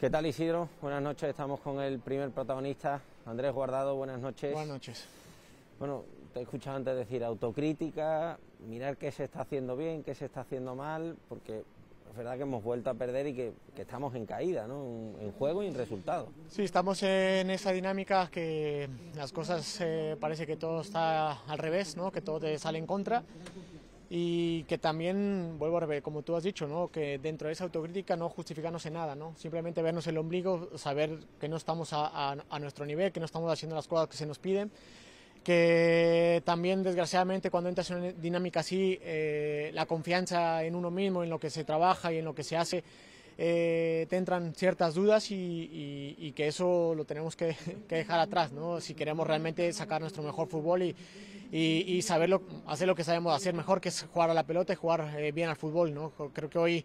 ¿Qué tal Isidro? Buenas noches, estamos con el primer protagonista, Andrés Guardado, buenas noches. Buenas noches. Bueno, te he escuchado antes decir autocrítica, mirar qué se está haciendo bien, qué se está haciendo mal, porque es verdad que hemos vuelto a perder y que, estamos en caída, ¿no? En, juego y en resultado. Sí, estamos en esa dinámica que las cosas eh, parece que todo está al revés, ¿no? Que todo te sale en contra y que también, vuelvo a ver como tú has dicho, ¿no? que dentro de esa autocrítica no justificarnos en nada, ¿no? simplemente vernos el ombligo, saber que no estamos a, nuestro nivel, que no estamos haciendo las cosas que se nos piden que también desgraciadamente cuando entras en una dinámica así, eh, la confianza en uno mismo, en lo que se trabaja y en lo que se hace, eh, te entran ciertas dudas y, que eso lo tenemos que, dejar atrás, ¿no? Si queremos realmente sacar nuestro mejor fútbol y, y hacer lo que sabemos hacer mejor, que es jugar a la pelota y jugar eh, bien al fútbol, ¿no? Creo que hoy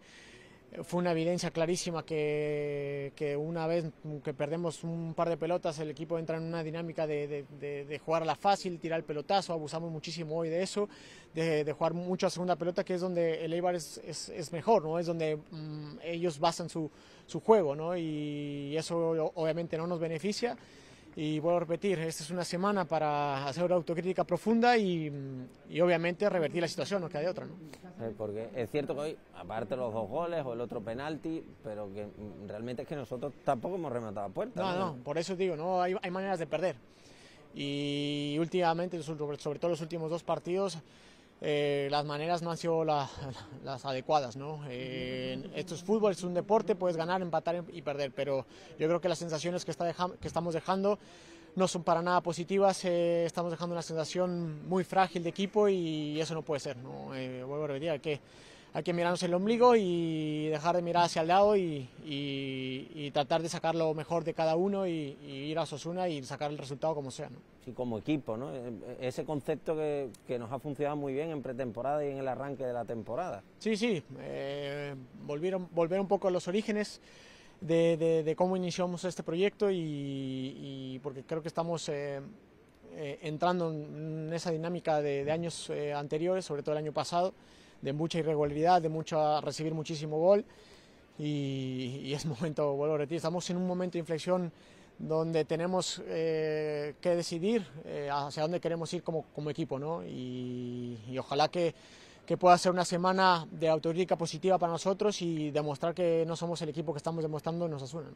fue una evidencia clarísima que, una vez que perdemos un par de pelotas, el equipo entra en una dinámica de, de, jugar la fácil, tirar el pelotazo, abusamos muchísimo hoy de eso, de, jugar mucho a segunda pelota, que es donde el Eibar es, es, mejor, ¿no? es donde mm, ellos basan su, su juego, ¿no? y eso obviamente no nos beneficia. Y vuelvo a repetir, esta es una semana para hacer una autocrítica profunda y, y obviamente revertir la situación, no queda de otra. ¿no? Eh, porque es cierto que hoy, aparte los dos goles o el otro penalti, pero que realmente es que nosotros tampoco hemos rematado la puerta. No, no, no por eso digo, no hay, hay maneras de perder. Y últimamente, sobre todo los últimos dos partidos, eh, las maneras no han sido las adecuadas. ¿no? Eh, esto es fútbol, es un deporte, puedes ganar, empatar y perder, pero yo creo que las sensaciones que, está que estamos dejando no son para nada positivas, eh, estamos dejando una sensación muy frágil de equipo y eso no puede ser. ¿no? vuelvo a repetir, que hay que mirarnos el ombligo y dejar de mirar hacia el lado y, tratar de sacar lo mejor de cada uno y, ir a Sosuna y sacar el resultado como sea. ¿no? Sí, como equipo, ¿no? E, e, ese concepto que, nos ha funcionado muy bien en pretemporada y en el arranque de la temporada. Sí, sí, eh, volvieron, volver un poco a los orígenes. De, cómo iniciamos este proyecto y, porque creo que estamos eh, eh, entrando en, esa dinámica de, años eh, anteriores, sobre todo el año pasado, de mucha irregularidad, de mucho recibir muchísimo gol. Y, es momento, vuelvo a estamos en un momento de inflexión donde tenemos eh, que decidir hacia dónde queremos ir como, equipo, ¿no? Y, ojalá que, pueda ser una semana de autocrítica positiva para nosotros y demostrar que no somos el equipo que estamos demostrando en Osasuna.